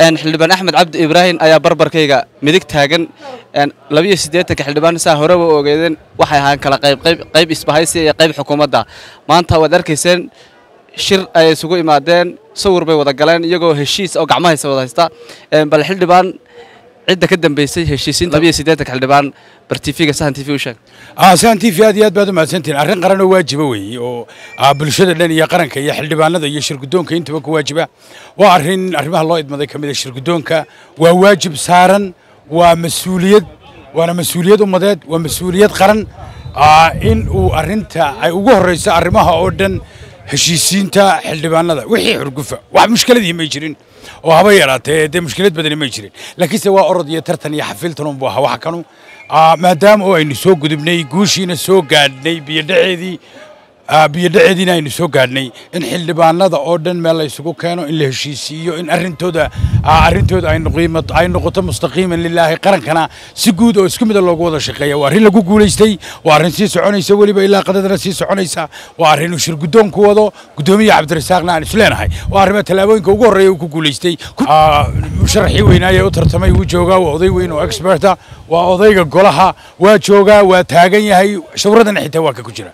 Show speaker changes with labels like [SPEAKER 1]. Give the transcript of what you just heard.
[SPEAKER 1] xildhibaan axmed cabdi ibraahim ayaa barbarkayga midig taagan labiyo siddeetanka xildhibaan horeba u ogeedeen waxay ahaan kala qayb isbahaysi iyo qayb xukuumadda maanta waad arkayseen shir ayay isugu imaadeen sawir bay wada galeen iyagoo heshiis oo gacmahaysa wada haysta bal xildhibaan cidda ka dambeysay heshiisiinta labiyo siddeetanka xildhibaan bartifiga sahan tv u sheeg
[SPEAKER 2] sahan tv aad iyo aad baad u mahadsantihin arrin qaran oo waajiba weeye oo bulshada dhan iyo qaranka iyo xildhibaanada iyo shirgudoonka intaba ku waajiba waa arrin arrimaha loo idmaday ka mid a shirgudoonka waa waajib saaran waa mas-uuliyad waana mas-uuliyad ummadeed waa mas-uuliyad qaran in uu arrinta ay ugu horrayso arrimaha oo dhan heshiisiinta xildhibaanada wixii xurgufa wax mushkiladii may jirin oo haba yaraatee dee mushkilad badani may jirin laakiinse waa orod iyo tartan iyo xafiiltanunbu ahaa wax kanu ah, maadaama oo aynu soo gudubnay guushiina soo gaadhnay biyodhaceedii biyodhaceed inaynu soo gaadhnay in xildhibaanada oo dhan meel la isugu keeno in la heshiisiiyo in arintooda arrintooda ay noqoto mustaqiiman lilaahi qarankana si guud oo isku mida ah loogu wada shaqeeya waa arrin lagu guulaystay waa arrin sii soconaysa weliba ilaa qadadana sii soconaysa waa arrin uu shir wado guddoomiya cabdirasaaqna aan isleenahay waa arrima tallaabooyinka ugu horreeya uu ku guulaystay sharaxii weynaaye u tartamay wuu joogaa waa oday weyn oo experta waa odayga golaha waa joogaa waa taagan yahay shawradana xitaa waa ka ku jira